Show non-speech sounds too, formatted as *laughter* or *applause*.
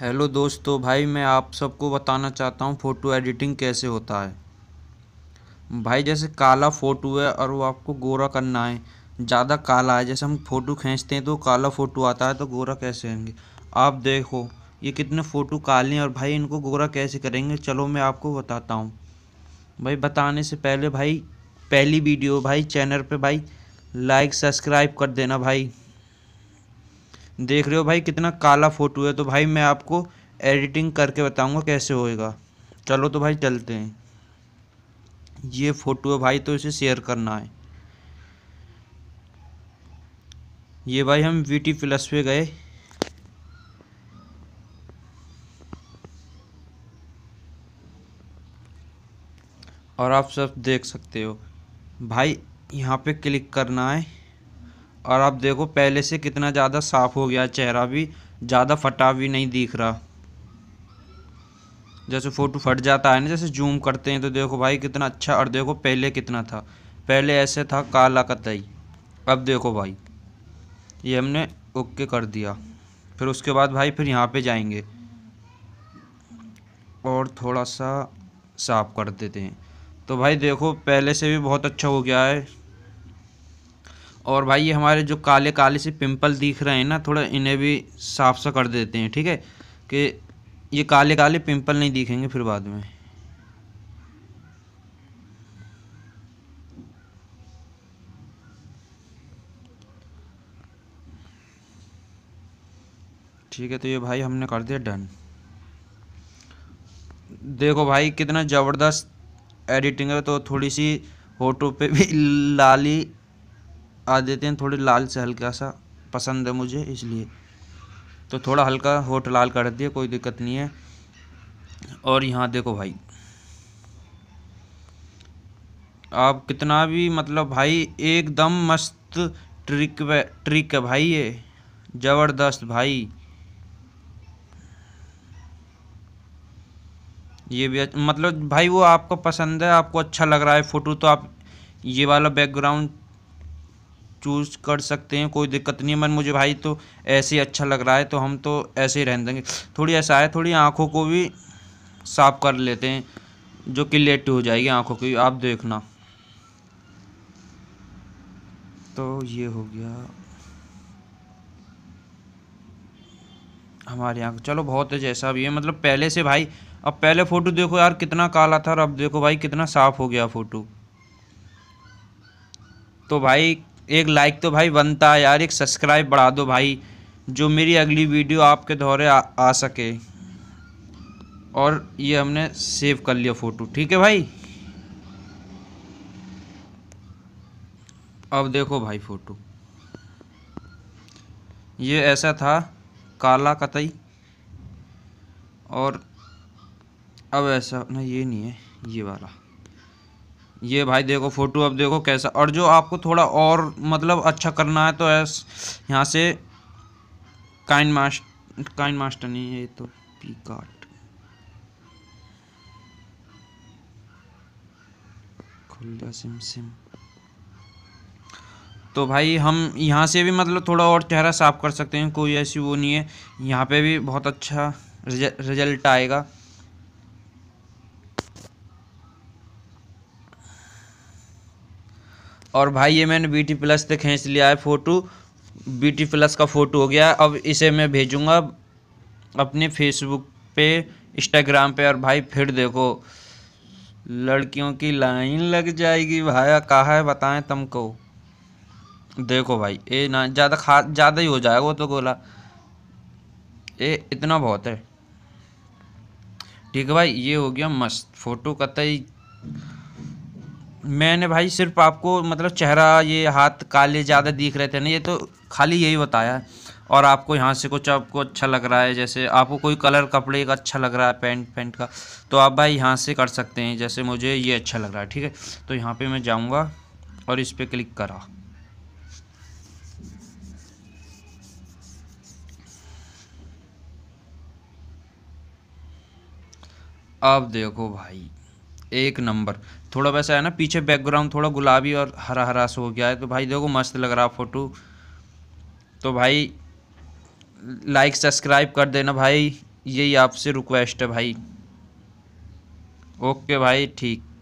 hello दोस्तों भाई मैं आप सबको बताना चाहता हूँ फ़ोटो एडिटिंग कैसे होता है भाई जैसे काला फ़ोटो है और वो आपको गोरा करना है ज़्यादा काला है जैसे हम फ़ोटो खींचते हैं तो काला फ़ोटो आता है तो गोरा कैसे होंगे आप देखो ये कितने फ़ोटो काले हैं और भाई इनको गोरा कैसे करेंगे चलो मैं आपको बताता हूँ भाई बताने से पहले भाई पहली वीडियो भाई चैनल पर भाई लाइक सब्सक्राइब कर देना भाई देख रहे हो भाई कितना काला फ़ोटो है तो भाई मैं आपको एडिटिंग करके बताऊंगा कैसे होएगा चलो तो भाई चलते हैं ये फ़ोटो है भाई तो इसे शेयर करना है ये भाई हम वी टी प्लस पे गए और आप सब देख सकते हो भाई यहाँ पे क्लिक करना है और आप देखो पहले से कितना ज़्यादा साफ़ हो गया चेहरा भी ज़्यादा फटा भी नहीं दिख रहा जैसे फ़ोटो फट जाता है ना जैसे जूम करते हैं तो देखो भाई कितना अच्छा और देखो पहले कितना था पहले ऐसे था काला कतई अब देखो भाई ये हमने ओके कर दिया फिर उसके बाद भाई फिर यहाँ पे जाएंगे और थोड़ा सा साफ़ कर देते हैं तो भाई देखो पहले से भी बहुत अच्छा हो गया है और भाई ये हमारे जो काले काले से पिंपल दिख रहे हैं ना थोड़ा इन्हें भी साफ सा कर देते हैं ठीक है कि ये काले काले पिंपल नहीं दिखेंगे फिर बाद में ठीक है तो ये भाई हमने कर दिया डन देखो भाई कितना ज़बरदस्त एडिटिंग है तो थोड़ी सी फोटो पे भी *laughs* लाली आ देते हैं थोड़े लाल से हल्का सा पसंद है मुझे इसलिए तो थोड़ा हल्का होठ लाल कर दिया कोई दिक्कत नहीं है और यहाँ देखो भाई आप कितना भी मतलब भाई एकदम मस्त ट्रिक ट्रिक है भाई ये ज़बरदस्त भाई ये भी मतलब भाई वो आपको पसंद है आपको अच्छा लग रहा है फ़ोटो तो आप ये वाला बैकग्राउंड चूज़ कर सकते हैं कोई दिक्कत नहीं है मन मुझे भाई तो ऐसे ही अच्छा लग रहा है तो हम तो ऐसे ही रहने देंगे थोड़ी ऐसा है थोड़ी आँखों को भी साफ कर लेते हैं जो कि लेट हो जाएगी आँखों की आप देखना तो ये हो गया हमारे यहाँ चलो बहुत है जैसा भी है मतलब पहले से भाई अब पहले फ़ोटो देखो यार कितना काला था और अब देखो भाई कितना साफ़ हो गया फ़ोटो तो भाई एक लाइक तो भाई बनता है यार एक सब्सक्राइब बढ़ा दो भाई जो मेरी अगली वीडियो आपके दौरे आ, आ सके और ये हमने सेव कर लिया फ़ोटो ठीक है भाई अब देखो भाई फ़ोटो ये ऐसा था काला कतई और अब ऐसा ना ये नहीं है ये वाला ये भाई देखो फ़ोटो अब देखो कैसा और जो आपको थोड़ा और मतलब अच्छा करना है तो ऐस यहाँ से काइन मास्ट काइन मास्टर नहीं है ये तो पी काट खुल गया सिम सिम तो भाई हम यहाँ से भी मतलब थोड़ा और चेहरा साफ़ कर सकते हैं कोई ऐसी वो नहीं है यहाँ पे भी बहुत अच्छा रिजल्ट आएगा और भाई ये मैंने बी टी प्लस से खींच लिया है फ़ोटो बी टी प्लस का फ़ोटो हो गया अब इसे मैं भेजूँगा अपने फेसबुक पे इंस्टाग्राम पे और भाई फिर देखो लड़कियों की लाइन लग जाएगी भाई कहा है बताएं तुमको देखो भाई ए ना ज़्यादा खा ज़्यादा ही हो जाएगा वो तो गोला ए इतना बहुत है ठीक है भाई ये हो गया मस्त फ़ोटो कतई मैंने भाई सिर्फ आपको मतलब चेहरा ये हाथ काले ज़्यादा दिख रहे थे ना ये तो खाली यही बताया और आपको यहाँ से कुछ आपको अच्छा लग रहा है जैसे आपको कोई कलर कपड़े का अच्छा लग रहा है पैंट पैंट का तो आप भाई यहाँ से कर सकते हैं जैसे मुझे ये अच्छा लग रहा है ठीक है तो यहाँ पे मैं जाऊँगा और इस पर क्लिक करा अब देखो भाई एक नंबर थोड़ा वैसा है ना पीछे बैकग्राउंड थोड़ा गुलाबी और हरा हरा सा हो गया है तो भाई देखो मस्त लग रहा फ़ोटो तो भाई लाइक सब्सक्राइब कर देना भाई यही आपसे रिक्वेस्ट है भाई ओके भाई ठीक